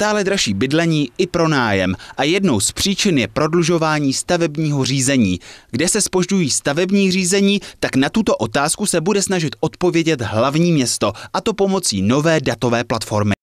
stále dražší bydlení i pronájem a jednou z příčin je prodlužování stavebního řízení. Kde se spožďují stavební řízení, tak na tuto otázku se bude snažit odpovědět hlavní město, a to pomocí nové datové platformy.